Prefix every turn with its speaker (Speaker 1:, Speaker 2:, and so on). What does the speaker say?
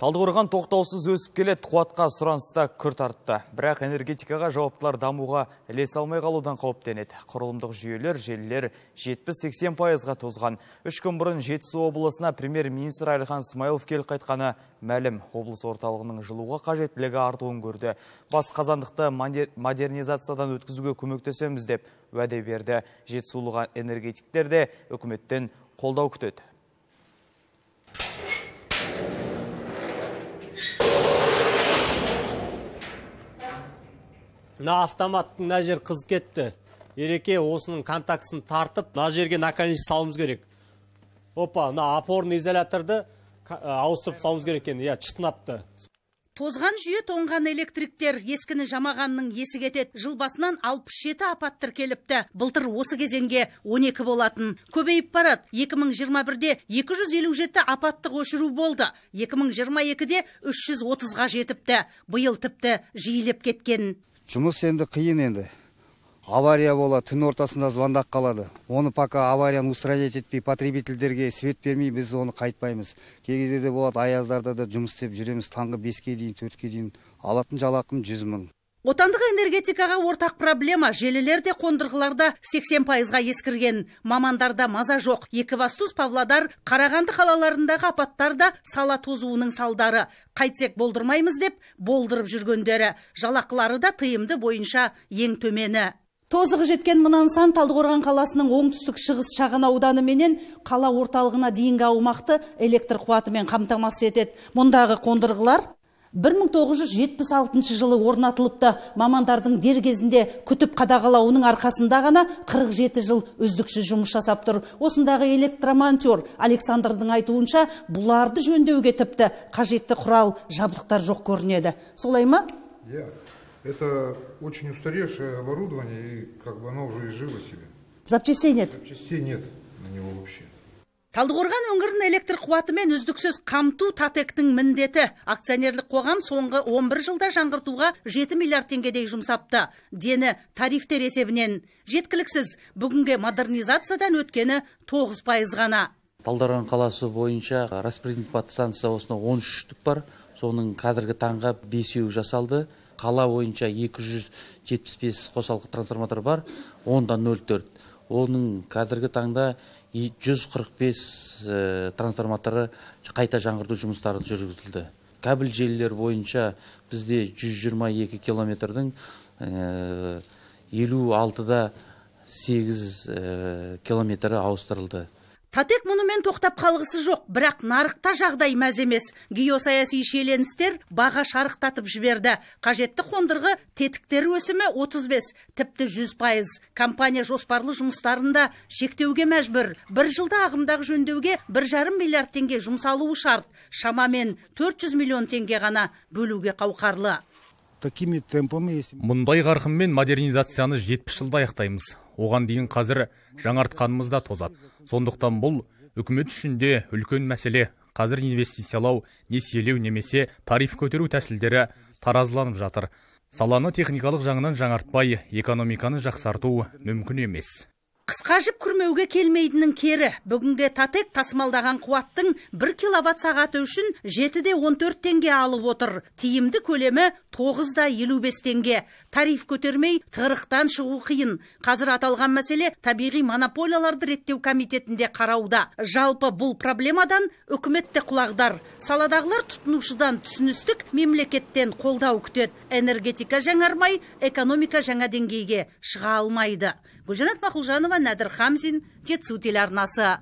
Speaker 1: Талдықорған тоқтаусыз өсіп келеді, қуатқа сұраныста күрт артты. Бірақ энергетикаға жауаптылар дамуға лес алмай қалудан қауіптенеді. Құрылымдық жүйелер, желілер 70-80 пайызға тозған. Үш күн бұрын Жетісу облысына премьер-министр Әлихан Смайлов кел қайтқаны мәлім. Облыс орталығының жылуға қажеттілігі артуын көрді. Бас қазандықты модернизациядан өткізуге көмектесеміз деп уәде берді. Жетісулыған энергетиктер де үкіметтен қолдау күтеді. мына автоматтың мына жері қызып кетті ереке осының контактісін тартып мына жерге наконечник салуымыз керек опа мына опорный изоляторды ауыстырып салуымыз керек екен иә шытынапты
Speaker 2: тозған жүйе тоңған электриктер ескіні жамағанның есі кетеді жыл басынан алпыс жеті апат тіркеліпті былтыр осы кезеңге 12 болатын көбейіп барады 2021-де 257 апаттық өшіру болды 2022-де 330-ға жетіпті биыл тіпті жиілеп кеткен
Speaker 1: жұмыс енді қиын енді авария бола, түн ортасында звондап қалады оны пока аварияны устранять етпей потребительдерге свет бермей біз оны қайтпаймыз кей кезде де болады аяздарда да жұмыс істеп жүреміз таңғы беске дейін төртке дейін алатын жалақым жүз мың
Speaker 2: отандық энергетикаға ортақ проблема желілер де қондырғылар да сексен пайызға ескірген мамандарда маза жоқ екібастұз павлодар қарағанды қалаларындағы апаттар да сала тозуының салдары қайтсек болдырмаймыз деп болдырып жүргендері жалақылары да тыйымды бойынша ең төмені тозығы жеткен мына нысан талдықорған қаласының оңтүстік шығыс шағын ауданы менен қала орталығына дейінгі аумақты электр қуатымен қамтамасыз етеді мұндағы қондырғылар 1976 жылы орнатылыпты мамандардың дер кезінде күтіп қадағалауының арқасында ғана 47 жыл үздіксіз жұмыс жасап тұр осындағы электромонтер александрдың айтуынша бұларды жөндеуге тіпті қажетті құрал жабдықтар жоқ көрінеді солай ма иә это
Speaker 1: очень устаревшее оборудование и как бы оно уже изжило себе.
Speaker 2: запчастей нет запчастей
Speaker 1: нет на него вообще
Speaker 2: талдықорған өңірін электр қуатымен үздіксіз қамту татектің міндеті акционерлік қоғам соңғы 11 жылда жаңғыртуға 7 миллиард теңгедей жұмсапты дені тарифтер есебінен жеткіліксіз бүгінге модернизациядан өткені 9 пайыз ғана
Speaker 1: талдықорған қаласы бойынша распределение подстанция осына 13 штук бар соның қазіргі таңға бесеуі жасалды қала бойынша 275 қосалқы трансформатор бар онда 04 оның қазіргі таңда 145 э, трансформаторы қайта жаңғырды жұмыстары жүргізілді Кабіл желілер бойынша бізде 122 километрдің 56-да э, 8 э, километрі ауыстырылды
Speaker 2: татек мұнымен тоқтап қалғысы жоқ бірақ нарықта жағдай мәз емес геосаяси шиеленістер баға шарықтатып жіберді қажетті қондырғы тетіктер өсімі 35 тіпті 100 пайыз компания жоспарлы жұмыстарында шектеуге мәжбүр бір жылда ағымдағы жөндеуге бір жарым миллиард теңге жұмсалуы шарт шамамен 400 миллион теңге ғана бөлуге қауқарлы
Speaker 1: такими темпами мұндай қарқынмен модернизацияны жетпіс жылда аяқтаймыз оған дейін қазір жаңартқанымыз да тозады сондықтан бұл үкімет үшін де үлкен мәселе қазір инвестициялау несиелеу немесе тариф көтеру тәсілдері таразыланып жатыр саланы техникалық жағынан жаңартпай экономиканы жақсарту мүмкін емес
Speaker 2: қысқа жіп күрмеуге келмейдінің кері бүгінде татек тасымалдаған қуаттың бір киловатт сағаты үшін жетіде он төрт теңге алып отыр тиімді көлемі тоғызда елу бес теңге тариф көтермей тығырықтан шығу қиын қазір аталған мәселе табиғи монополияларды реттеу комитетінде қарауда жалпы бұл проблемадан үкімет те құлағдар саладағылар тұтынушыдан түсіністік мемлекеттен қолдау күтеді энергетика жаңармай экономика жаңа деңгейге шыға алмайды гүлжанат мақұлжанова нәдір хамзин жетісу телеарнасы